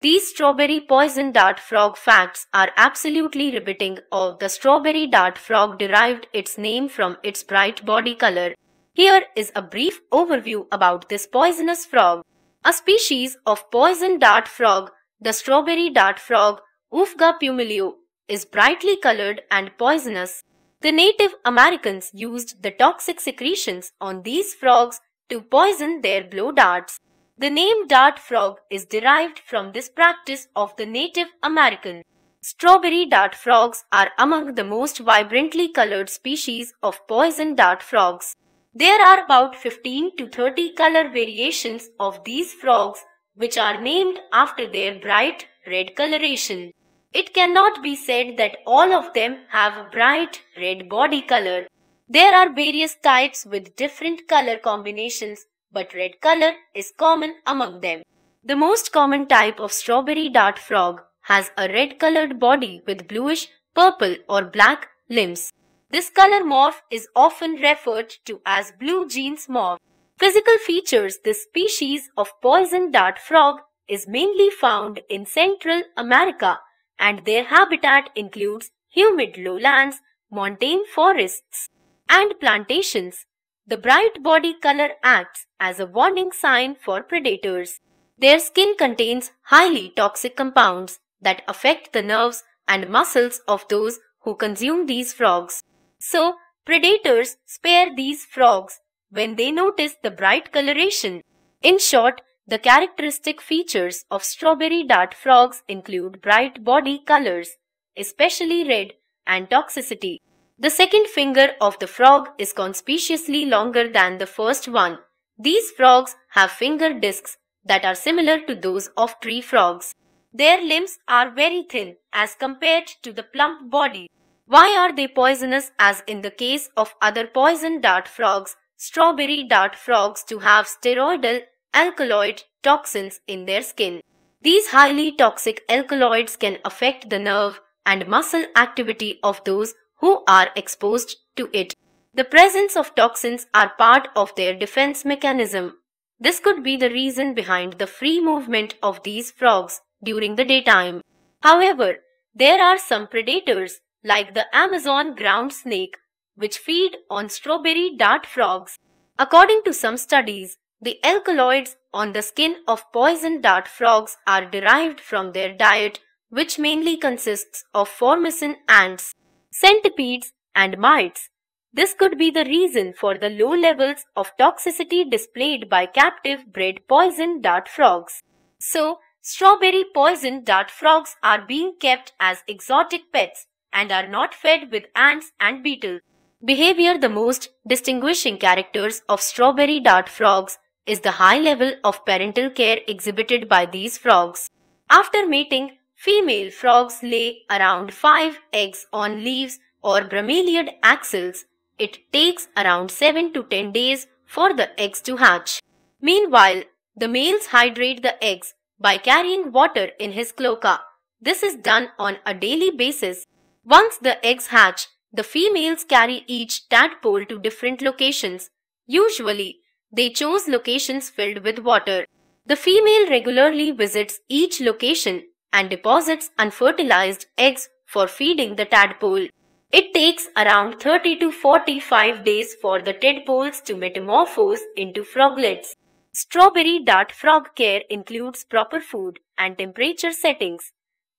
These strawberry poison dart frog facts are absolutely riveting or oh, the strawberry dart frog derived its name from its bright body color. Here is a brief overview about this poisonous frog. A species of poison dart frog, the strawberry dart frog, Ufga pumilio, is brightly colored and poisonous. The Native Americans used the toxic secretions on these frogs to poison their blow darts. The name dart frog is derived from this practice of the Native American. Strawberry dart frogs are among the most vibrantly colored species of poison dart frogs. There are about 15 to 30 color variations of these frogs which are named after their bright red coloration. It cannot be said that all of them have a bright red body color. There are various types with different color combinations but red color is common among them. The most common type of strawberry dart frog has a red colored body with bluish, purple or black limbs. This color morph is often referred to as blue jeans morph. Physical features This species of poison dart frog is mainly found in Central America and their habitat includes humid lowlands, montane forests and plantations. The bright body color acts as a warning sign for predators. Their skin contains highly toxic compounds that affect the nerves and muscles of those who consume these frogs. So, predators spare these frogs when they notice the bright coloration. In short, the characteristic features of strawberry dart frogs include bright body colors, especially red, and toxicity. The second finger of the frog is conspicuously longer than the first one. These frogs have finger discs that are similar to those of tree frogs. Their limbs are very thin as compared to the plump body. Why are they poisonous as in the case of other poison dart frogs? Strawberry dart frogs to have steroidal alkaloid toxins in their skin. These highly toxic alkaloids can affect the nerve and muscle activity of those who are exposed to it. The presence of toxins are part of their defense mechanism. This could be the reason behind the free movement of these frogs during the daytime. However, there are some predators like the Amazon ground snake which feed on strawberry dart frogs. According to some studies, the alkaloids on the skin of poison dart frogs are derived from their diet, which mainly consists of formicin ants centipedes, and mites. This could be the reason for the low levels of toxicity displayed by captive bred poison dart frogs. So, strawberry poison dart frogs are being kept as exotic pets and are not fed with ants and beetles. Behavior The most distinguishing characters of strawberry dart frogs is the high level of parental care exhibited by these frogs. After mating, Female frogs lay around 5 eggs on leaves or bromeliad axils. It takes around 7 to 10 days for the eggs to hatch. Meanwhile, the males hydrate the eggs by carrying water in his cloaca. This is done on a daily basis. Once the eggs hatch, the females carry each tadpole to different locations. Usually, they chose locations filled with water. The female regularly visits each location and deposits unfertilized eggs for feeding the tadpole. It takes around 30 to 45 days for the tadpoles to metamorphose into froglets. Strawberry dart frog care includes proper food and temperature settings.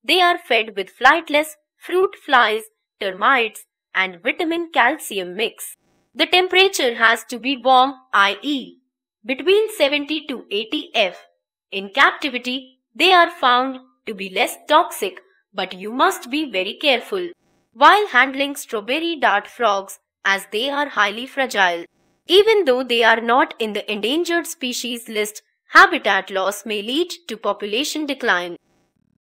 They are fed with flightless fruit flies, termites, and vitamin calcium mix. The temperature has to be warm, i.e., between 70 to 80 F. In captivity, they are found to be less toxic, but you must be very careful while handling strawberry dart frogs as they are highly fragile. Even though they are not in the endangered species list, habitat loss may lead to population decline.